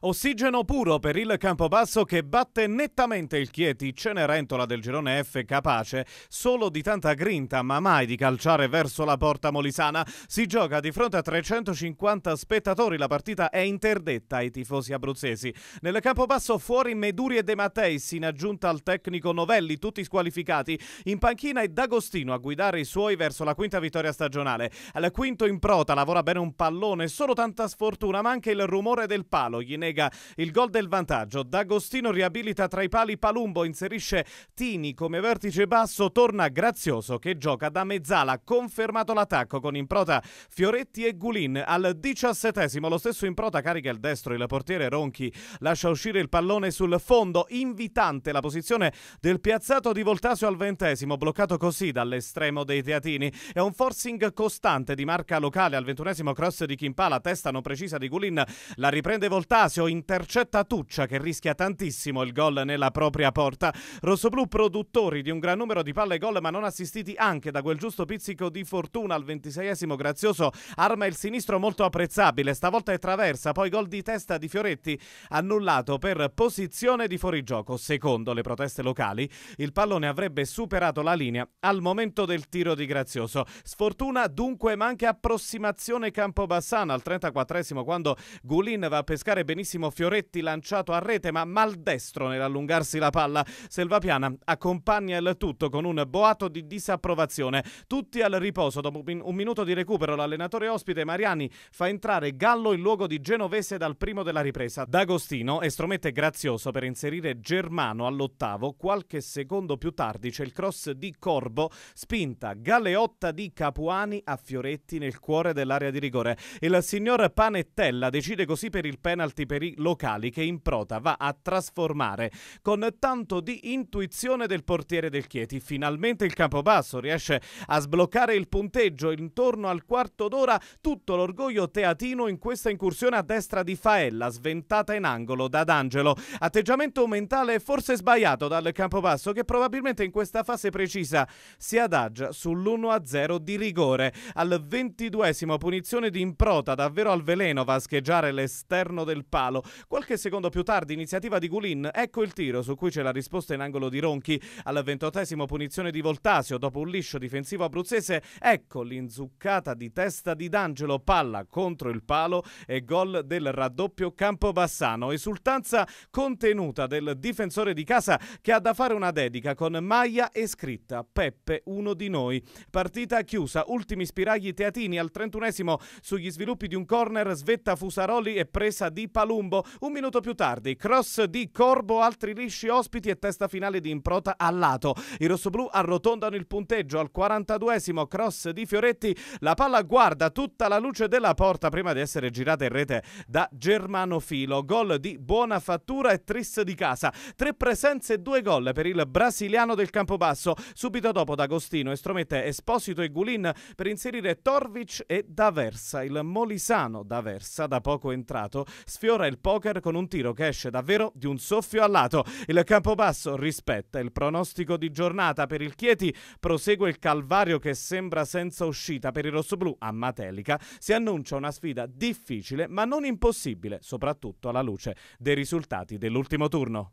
Ossigeno puro per il Campobasso che batte nettamente il Chieti Cenerentola del girone F capace solo di tanta grinta ma mai di calciare verso la porta molisana. Si gioca di fronte a 350 spettatori, la partita è interdetta ai tifosi abruzzesi. Nel Campobasso fuori Meduri e De Matteis in aggiunta al tecnico Novelli, tutti squalificati. In panchina è D'Agostino a guidare i suoi verso la quinta vittoria stagionale. Al quinto in prota lavora bene un pallone, solo tanta sfortuna ma anche il rumore del palo. Gli annega il gol del vantaggio. D'Agostino riabilita tra i pali Palumbo, inserisce Tini come vertice basso, torna Grazioso che gioca da mezzala, confermato l'attacco con improta Fioretti e Gulin al diciassettesimo. Lo stesso improta carica il destro, il portiere Ronchi lascia uscire il pallone sul fondo, invitante la posizione del piazzato di Voltasio al ventesimo, bloccato così dall'estremo dei teatini. È un forcing costante di marca locale al ventunesimo cross di Kimpala, testa non precisa di Gulin, la riprende Voltasio Damasio intercetta Tuccia che rischia tantissimo il gol nella propria porta. Rossoblù produttori di un gran numero di palle e gol ma non assistiti anche da quel giusto pizzico di fortuna al 26esimo Grazioso arma il sinistro molto apprezzabile, stavolta è traversa, poi gol di testa di Fioretti annullato per posizione di fuorigioco. Secondo le proteste locali il pallone avrebbe superato la linea al momento del tiro di Grazioso. Sfortuna dunque ma anche approssimazione Campobassana al 34esimo quando Gulin va a pescare benissimo bravissimo Fioretti lanciato a rete ma maldestro nell'allungarsi la palla. Selvapiana accompagna il tutto con un boato di disapprovazione. Tutti al riposo dopo un minuto di recupero l'allenatore ospite Mariani fa entrare Gallo in luogo di Genovese dal primo della ripresa. D'Agostino estromette Grazioso per inserire Germano all'ottavo. Qualche secondo più tardi c'è il cross di Corbo, spinta galeotta di Capuani a Fioretti nel cuore dell'area di rigore. Il signor Panettella decide così per il penalty per per i locali che in prota va a trasformare con tanto di intuizione del portiere del Chieti. Finalmente il Campobasso riesce a sbloccare il punteggio intorno al quarto d'ora tutto l'orgoglio teatino in questa incursione a destra di Faella sventata in angolo da D'Angelo. Atteggiamento mentale forse sbagliato dal Campobasso che probabilmente in questa fase precisa si adagia sull'1-0 di rigore. Al ventiduesimo punizione di improta davvero al veleno va a scheggiare l'esterno del palco palo. Qualche secondo più tardi, iniziativa di Gulin, ecco il tiro su cui c'è la risposta in angolo di Ronchi. Al ventottesimo punizione di Voltasio dopo un liscio difensivo abruzzese, ecco l'inzuccata di testa di D'Angelo, palla contro il palo e gol del raddoppio Campobassano. Esultanza contenuta del difensore di casa che ha da fare una dedica con maglia e scritta Peppe, uno di noi. Partita chiusa, ultimi spiragli teatini al trentunesimo sugli sviluppi di un corner, svetta Fusaroli e presa di Palù Columbo. Un minuto più tardi, cross di Corbo, altri lisci ospiti e testa finale di Improta a lato. I rossoblù arrotondano il punteggio al 42esimo cross di Fioretti. La palla guarda tutta la luce della porta prima di essere girata in rete da Germano Filo. Gol di buona fattura e tris di casa. Tre presenze e due gol per il brasiliano del Campobasso. Subito dopo D'Agostino estromette Esposito e Gulin per inserire Torvic e D'Aversa. Il molisano D'Aversa, da poco entrato, sfiora migliora il poker con un tiro che esce davvero di un soffio al lato. Il Campobasso rispetta il pronostico di giornata per il Chieti, prosegue il calvario che sembra senza uscita per il rossoblù a Matelica. Si annuncia una sfida difficile ma non impossibile, soprattutto alla luce dei risultati dell'ultimo turno.